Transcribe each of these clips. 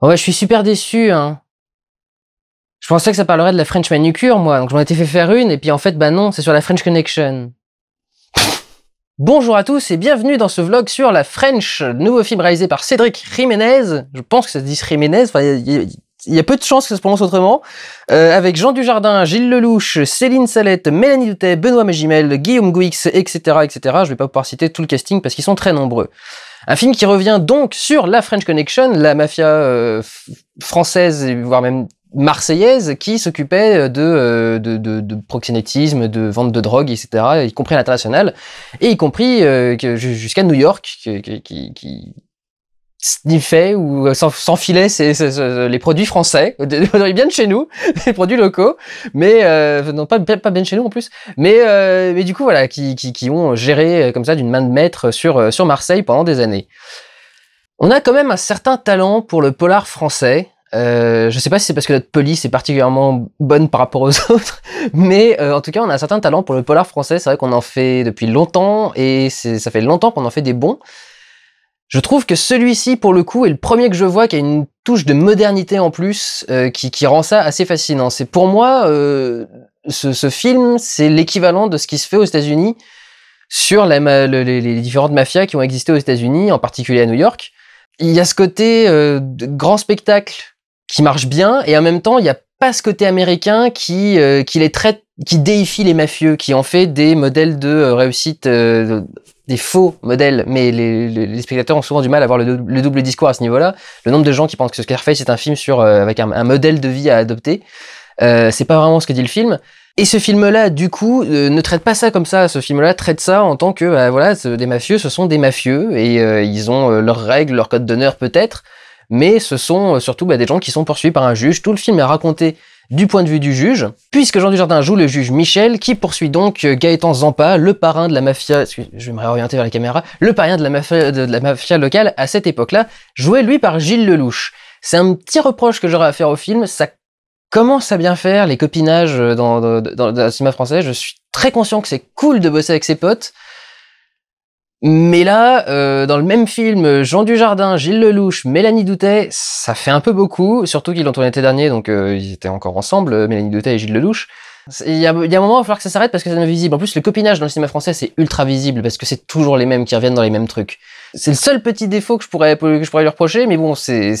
Oh ouais, je suis super déçu. Hein. Je pensais que ça parlerait de la French manucure, moi. Donc j'en étais fait faire une, et puis en fait, bah non, c'est sur la French Connection. Bonjour à tous et bienvenue dans ce vlog sur la French, nouveau film réalisé par Cédric Jiménez. Je pense que ça se dit Jiménez, enfin, il y a peu de chances que ça se prononce autrement. Euh, avec Jean Dujardin, Gilles Lelouch, Céline Salette, Mélanie Doutet, Benoît Magimel, Guillaume Gouix, etc., etc. Je vais pas pouvoir citer tout le casting parce qu'ils sont très nombreux. Un film qui revient donc sur la French Connection, la mafia euh, française, voire même marseillaise, qui s'occupait euh, de, de, de, proxénétisme, de vente de drogue, etc., y compris à l'international, et y compris jusqu'à New York, qui sniffer ou euh, filet c'est, euh, les produits français. bien de chez nous, les produits locaux, mais euh, pas pas bien chez nous en plus. Mais mais du coup voilà, qui, qui, ont géré comme ça d'une main de maître sur sur Marseille pendant des années. On a quand même un certain talent pour le polar français. je je sais pas si c'est parce que notre police est particulièrement bonne par rapport aux autres, mais en tout cas, on a un certain talent pour le polar français. C'est vrai qu'on en fait depuis longtemps et ça fait longtemps qu'on en fait des bons. Je trouve que celui-ci, pour le coup, est le premier que je vois qui a une touche de modernité en plus, euh, qui, rend ça assez fascinant. C'est pour moi, euh, ce, film, c'est l'équivalent de ce qui se fait aux États-Unis sur les, différentes mafias qui ont existé aux États-Unis, en particulier à New York. Il y a ce côté euh, grand spectacle qui marche bien, et en même temps, il n'y a pas ce côté américain qui, qui les traite qui déifie les mafieux, qui en fait des modèles de euh, réussite, euh, des faux modèles, mais les, spectateurs ont souvent du mal à avoir le, double discours à ce niveau-là. Le nombre de gens qui pensent que Scarface est un film sur euh, avec un, modèle de vie à adopter, euh, c'est pas vraiment ce que dit le film. Et ce film-là, du coup, ne traite pas ça comme ça. Ce film-là traite ça en tant que, bah, voilà, des mafieux, ce sont des mafieux et ils ont leurs règles, leurs codes d'honneur peut-être, mais ce sont surtout bah, des gens qui sont poursuivis par un juge. Tout le film est raconté du point de vue du juge, puisque Jean Dujardin joue le juge Michel, qui poursuit donc euh, Gaëtan Zampa, le parrain de la mafia, je vais vers la caméra, le parrain de la mafia, locale à cette époque-là, joué lui par Gilles Lelouch. C'est un petit reproche que j'aurais à faire au film, ça commence à bien faire les copinages euh, dans, le cinéma français, je suis très conscient que c'est cool de bosser avec ses potes, mais là, euh, dans le même film, Jean Dujardin, Gilles Lelouch, Mélanie Doutet, ça fait un peu beaucoup, surtout qu'ils l'ont tourné l'été dernier, donc euh, ils étaient encore ensemble, euh, Mélanie Doutet et Gilles Lelouch. Il y, a un moment, il va falloir que ça s'arrête parce que ça devient visible. En plus, le copinage dans le cinéma français, c'est ultra visible parce que c'est toujours les mêmes qui reviennent dans les mêmes trucs. C'est le seul petit défaut que je pourrais, que je pourrais lui reprocher, mais bon, c'est,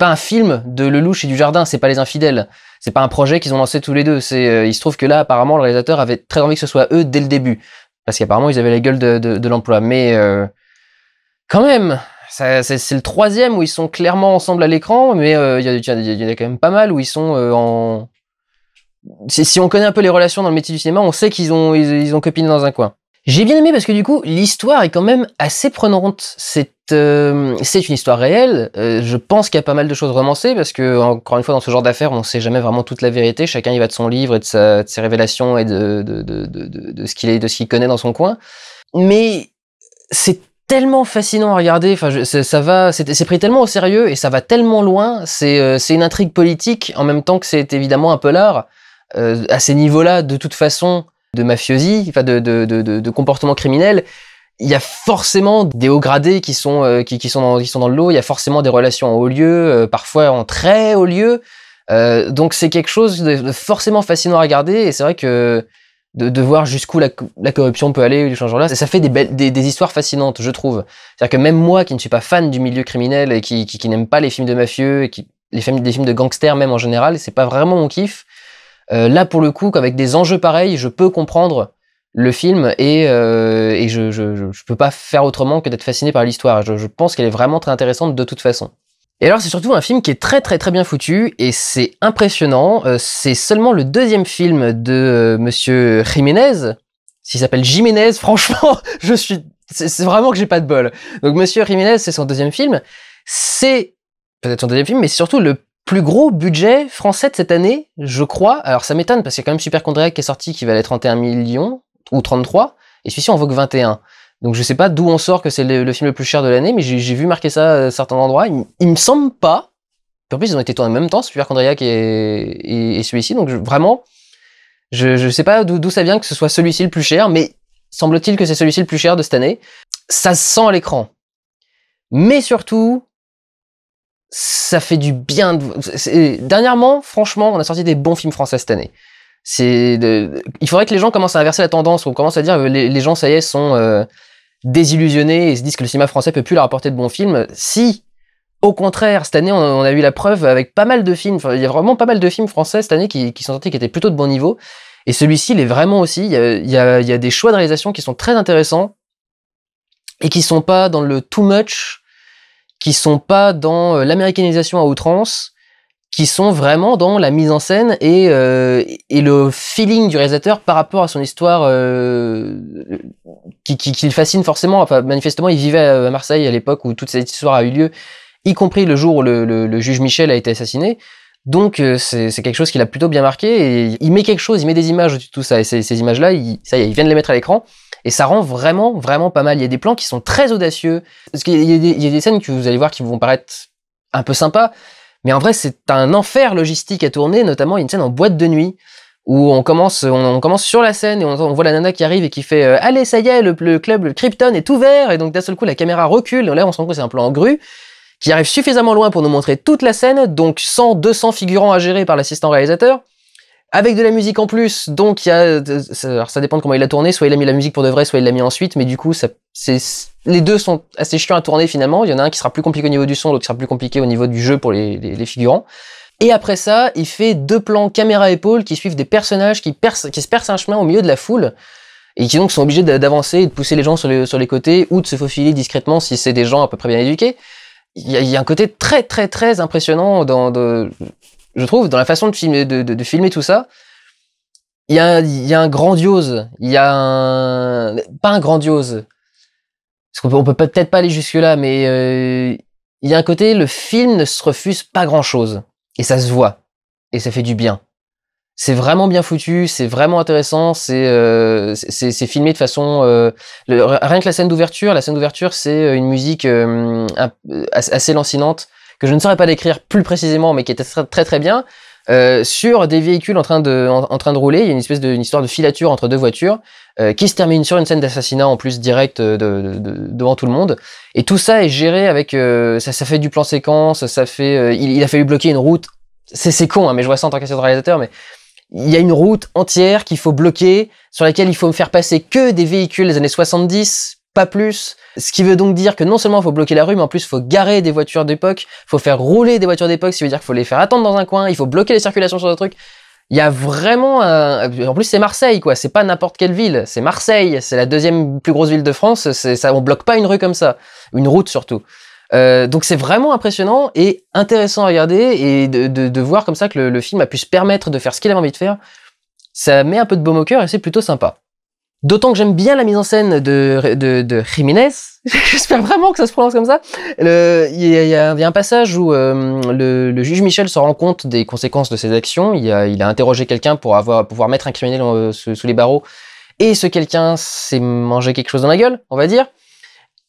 pas un film de Lelouch et du Jardin, c'est pas les infidèles. C'est pas un projet qu'ils ont lancé tous les deux. il se trouve que là, apparemment, le réalisateur avait très envie que ce soit eux dès le début. Parce qu'apparemment, ils avaient la gueule de, de, de l'emploi. Mais euh, quand même, c'est le troisième où ils sont clairement ensemble à l'écran, mais euh, il y, y, en a quand même pas mal où ils sont euh, en. Si, on connaît un peu les relations dans le métier du cinéma, on sait qu'ils ont, ils, ils, ont copiné dans un coin. J'ai bien aimé parce que du coup, l'histoire est quand même assez prenante. C'est euh, c'est une histoire réelle. Euh, je pense qu'il y a pas mal de choses romancées parce que encore une fois, dans ce genre d'affaires, on ne sait jamais vraiment toute la vérité. Chacun y va de son livre et de, sa, ses révélations et de, de, de ce qu'il de ce qu'il connaît dans son coin. Mais c'est tellement fascinant à regarder. Enfin, je, ça va, c'est pris tellement au sérieux et ça va tellement loin. C'est euh, une intrigue politique en même temps que c'est évidemment un peu l'art. à ces niveaux-là, de toute façon, de mafiosi, enfin de, comportement criminel, il y a forcément des hauts gradés qui sont, euh, qui, sont dans, qui sont dans le lot, il y a forcément des relations en haut lieu, euh, parfois en très haut lieu. Euh, donc c'est quelque chose de forcément fascinant à regarder et c'est vrai que de, voir jusqu'où la, corruption peut aller, ou là, ça fait des, histoires fascinantes, je trouve. C'est-à-dire que même moi qui ne suis pas fan du milieu criminel et qui, qui, n'aime pas les films de mafieux et qui, les films, les films de gangsters même en général, c'est pas vraiment mon kiff. Euh, là, pour le coup, avec des enjeux pareils, je peux comprendre le film et, euh, je, ne peux pas faire autrement que d'être fasciné par l'histoire. Je, pense qu'elle est vraiment très intéressante de toute façon. Et alors, c'est surtout un film qui est très très très bien foutu et c'est impressionnant. Euh, c'est seulement le deuxième film de Monsieur Jiménez. S'il s'appelle Jiménez, franchement, je suis, c'est vraiment que j'ai pas de bol. Donc Monsieur Jiménez, c'est son deuxième film. C'est peut-être son deuxième film, mais c'est surtout le plus gros budget français de cette année, je crois. Alors ça m'étonne parce qu'il y a quand même Super Chondriaque qui est sorti qui valait 31 millions ou 33 et celui-ci on vaut que 21. Donc je sais pas d'où on sort que c'est le, film le plus cher de l'année, mais j'ai vu marquer ça à euh, certains endroits. Il, me semble pas. Puis en plus ils ont été tournés en même temps, Super Chondriac et, celui-ci. Donc vraiment, je, je sais pas d'où ça vient que ce soit celui-ci le plus cher, mais semble-t-il que c'est celui-ci le plus cher de cette année. Ça se sent à l'écran. Mais surtout, ça fait du bien. Dernièrement, franchement, on a sorti des bons films français cette année. C'est Il faudrait que les gens commencent à inverser la tendance. On commence à dire euh, les, les gens, ça y est, sont euh, désillusionnés et se disent que le cinéma français peut plus leur apporter de bons films. Si, au contraire, cette année, on, a eu la preuve avec pas mal de films. il y a vraiment pas mal de films français cette année qui, sont sortis qui étaient plutôt de bon niveau. Et celui-ci, il est vraiment aussi. Il il y a des choix de réalisation qui sont très intéressants et qui sont pas dans le too much qui sont pas dans euh, l'américanisation à outrance, qui sont vraiment dans la mise en scène et, euh, le feeling du réalisateur par rapport à son histoire euh, qui, le fascine forcément. manifestement, il vivait à Marseille à l'époque où toute cette histoire a eu lieu, y compris le jour où le, juge Michel a été assassiné. Donc c'est quelque chose qui l'a plutôt bien marqué et il met quelque chose, il met des images de tout ça et ces, images-là, ça y est, il vient de les mettre à l'écran et ça rend vraiment, vraiment pas mal. Il y a des plans qui sont très audacieux. Parce qu'il y, y, a des scènes que vous allez voir qui vont paraître un peu sympas. Mais en vrai, c'est un enfer logistique à tourner. Notamment, il y a une scène en boîte de nuit où on commence, on, commence sur la scène et on, voit la nana qui arrive et qui fait euh, Allez, ça y est, le, club, le Krypton est ouvert. Et donc, d'un seul coup, la caméra recule. Et là, on se rend compte que c'est un plan en grue qui arrive suffisamment loin pour nous montrer toute la scène, donc 100, 200 figurants à gérer par l'assistant réalisateur avec de la musique en plus. Donc il y a, ça dépend de comment il a tourné. Soit il a mis la musique pour de vrai, soit il l'a mis ensuite. Mais du coup, ça, c'est, les deux sont assez chiants à tourner finalement. Il y en a un qui sera plus compliqué au niveau du son, l'autre qui sera plus compliqué au niveau du jeu pour les, les, figurants. Et après ça, il fait deux plans caméra épaule qui suivent des personnages qui, percent, qui se percent un chemin au milieu de la foule et qui donc sont obligés d'avancer et de pousser les gens sur les, sur les côtés ou de se faufiler discrètement si c'est des gens à peu près bien éduqués. Il y, a, y a un côté très très très impressionnant dans, de, je trouve, dans la façon de filmer, tout ça, il y a, un grandiose, il y a un... Pas un grandiose, parce qu'on peut, on peut peut-être pas aller jusque-là, mais euh, il y a un côté, le film ne se refuse pas grand-chose. Et ça se voit. Et ça fait du bien. C'est vraiment bien foutu, c'est vraiment intéressant, c'est euh, filmé de façon... Euh, rien que la scène d'ouverture, la scène d'ouverture, c'est une musique assez lancinante, que je ne saurais pas décrire plus précisément, mais qui était très très, bien, euh, sur des véhicules en train, de, en, train de rouler. Il y a une espèce d'histoire de filature entre deux voitures euh, qui se termine sur une scène d'assassinat en plus direct euh, devant tout le monde. Et tout ça est géré avec... ça, ça, fait du plan séquence, ça fait... Il, a fallu bloquer une route. C'est con, hein, mais je vois ça en tant qu'assistant réalisateur, mais il y a une route entière qu'il faut bloquer, sur laquelle il faut faire passer que des véhicules des années 70, pas plus. Ce qui veut donc dire que non seulement il faut bloquer la rue, mais en plus il faut garer des voitures d'époque, il faut faire rouler des voitures d'époque, ce qui veut dire qu'il faut les faire attendre dans un coin, il faut bloquer les circulations sur un truc. Il y a vraiment un... En plus, c'est Marseille, quoi. C'est pas n'importe quelle ville. C'est Marseille. C'est la deuxième plus grosse ville de France. Ça, on bloque pas une rue comme ça. Une route, surtout. Euh, donc c'est vraiment impressionnant et intéressant à regarder et de, de, voir comme ça que le, film a pu se permettre de faire ce qu'il avait envie de faire. Ça met un peu de baume au cœur et c'est plutôt sympa. D'autant que j'aime bien la mise en scène de, de, de Jiménez. J'espère vraiment que ça se prononce comme ça. Il y, a un passage où euh, le, juge Michel se rend compte des conséquences de ses actions. Il a, interrogé quelqu'un pour avoir, pouvoir mettre un criminel euh, sous, sous les barreaux. Et ce quelqu'un s'est mangé quelque chose dans la gueule, on va dire.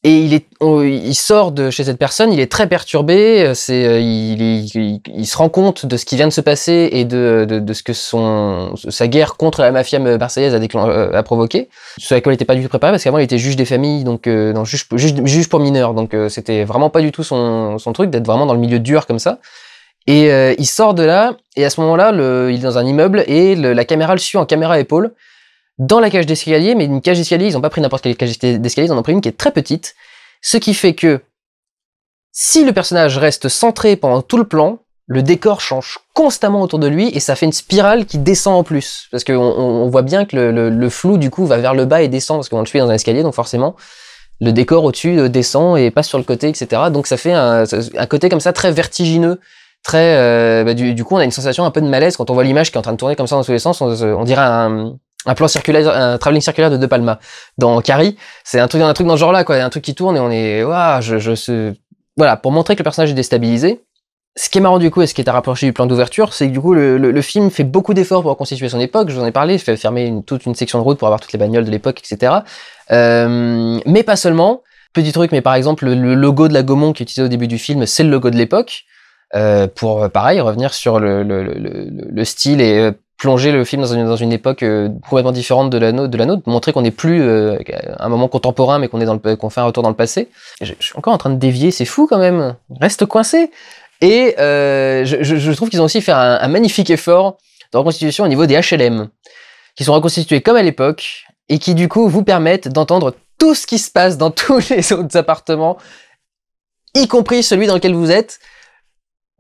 Et il, est, il sort de chez cette personne, il est très perturbé, euh, euh, il, se rend compte de ce qui vient de se passer et de, ce que son, sa guerre contre la mafia marseillaise a, euh, provoqué, ce à quoi il n'était pas du tout préparé, parce qu'avant il était juge des familles, donc juge, pour mineurs, donc c'était vraiment pas du tout son, truc d'être vraiment dans le milieu dur comme ça. Et il sort de là, et à ce moment-là, il est dans un immeuble, et la caméra le suit en caméra épaule, dans la cage d'escalier, mais une cage d'escalier, ils n'ont pas pris n'importe quelle cage d'escalier, ils en ont pris une qui est très petite, ce qui fait que si le personnage reste centré pendant tout le plan, le décor change constamment autour de lui et ça fait une spirale qui descend en plus. Parce qu'on on voit bien que le, flou du coup va vers le bas et descend parce qu'on le suit dans un escalier, donc forcément le décor au-dessus euh, descend et passe sur le côté, etc. Donc ça fait un, côté comme ça très vertigineux, très euh, bah, du, coup on a une sensation un peu de malaise quand on voit l'image qui est en train de tourner comme ça dans tous les sens. On, on dirait un, un plan circulaire, un travelling circulaire de De Palma dans Carrie. C'est un truc, un truc dans ce genre-là, quoi. Un truc qui tourne et on est, waouh, je, je voilà, pour montrer que le personnage est déstabilisé. Ce qui est marrant du coup et ce qui est à rapprocher du plan d'ouverture, c'est que du coup le, le, film fait beaucoup d'efforts pour reconstituer son époque. Je vous en ai parlé, il fait fermer une, toute une section de route pour avoir toutes les bagnoles de l'époque, etc. Euh, mais pas seulement. Petit truc, mais par exemple le, logo de la Gaumont qui est utilisé au début du film, c'est le logo de l'époque. Euh, pour pareil revenir sur le, style et euh, plonger le film dans une, époque euh, complètement différente de la, de la nôtre, montrer qu'on n'est plus euh, un moment contemporain, mais qu'on est dans fait un retour dans le passé. Je, suis encore en train de dévier, c'est fou quand même. Reste coincé. Et euh, je, trouve qu'ils ont aussi fait un, un, magnifique effort de reconstitution au niveau des HLM, qui sont reconstitués comme à l'époque et qui du coup vous permettent d'entendre tout ce qui se passe dans tous les autres appartements, y compris celui dans lequel vous êtes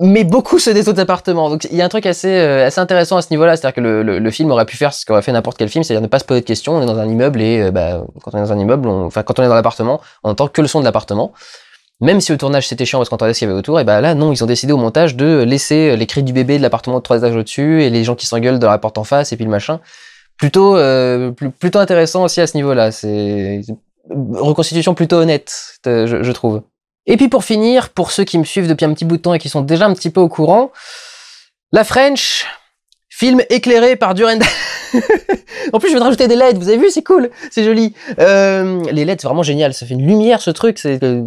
mais beaucoup ceux des autres appartements. Donc il y a un truc assez, euh, assez intéressant à ce niveau-là, c'est-à-dire que le, le, film aurait pu faire ce qu'aurait fait n'importe quel film, c'est-à-dire ne pas se poser de questions. On est dans un immeuble et euh, bah, quand on est dans un immeuble, enfin quand on est dans l'appartement, on entend que le son de l'appartement. Même si au tournage c'était chiant parce qu'on entendait ce qu'il y avait autour, et bah là non, ils ont décidé au montage de laisser euh, les cris du bébé de l'appartement de trois étages au-dessus et les gens qui s'engueulent dans la porte en face et puis le machin. Plutôt, plutôt intéressant aussi à ce niveau-là. C'est reconstitution plutôt honnête, je trouve. Et puis pour finir, pour ceux qui me suivent depuis un petit bout de temps et qui sont déjà un petit peu au courant, La French, film éclairé par Durendal. en plus, je vais rajouter des LED, vous avez vu, c'est cool, c'est joli. Euh, les LED, c'est vraiment génial, ça fait une lumière ce truc, c'est... Euh,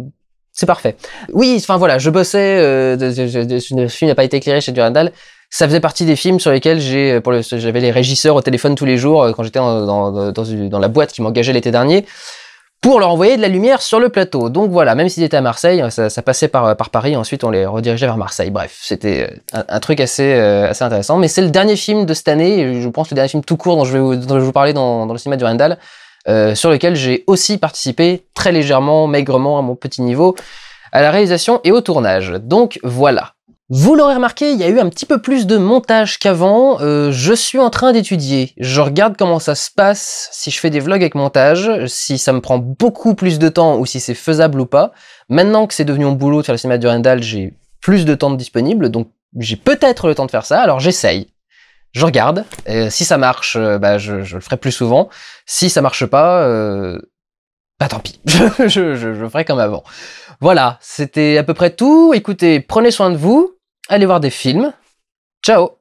c'est parfait. Oui, enfin voilà, je bossais, euh, ce film n'a pas été éclairé chez Durandal, ça faisait partie des films sur lesquels j'ai euh, pour le, j'avais les régisseurs au téléphone tous les jours euh, quand j'étais dans, dans, dans, dans la boîte qui m'engageait l'été dernier pour leur envoyer de la lumière sur le plateau. Donc voilà, même s'ils étaient à Marseille, ça, passait par, euh, par Paris, ensuite on les redirigeait vers Marseille. Bref, c'était euh, un, truc assez, euh, assez intéressant. Mais c'est le dernier film de cette année, je pense le dernier film tout court dont je vais vous, parler dans, le cinéma du Randall, sur lequel j'ai aussi participé très légèrement, maigrement, à mon petit niveau, à la réalisation et au tournage. Donc voilà. Vous l'aurez remarqué, il y a eu un petit peu plus de montage qu'avant. Euh, je suis en train d'étudier. Je regarde comment ça se passe si je fais des vlogs avec montage, si ça me prend beaucoup plus de temps ou si c'est faisable ou pas. Maintenant que c'est devenu mon boulot sur faire le cinéma du Rendal, j'ai plus de temps disponible, donc j'ai peut-être le temps de faire ça, alors j'essaye. Je regarde. si ça marche, euh, bah, je, le ferai plus souvent. Si ça marche pas, euh bah tant pis, je ferai comme avant. Voilà, c'était à peu près tout. Écoutez, prenez soin de vous, allez voir des films. Ciao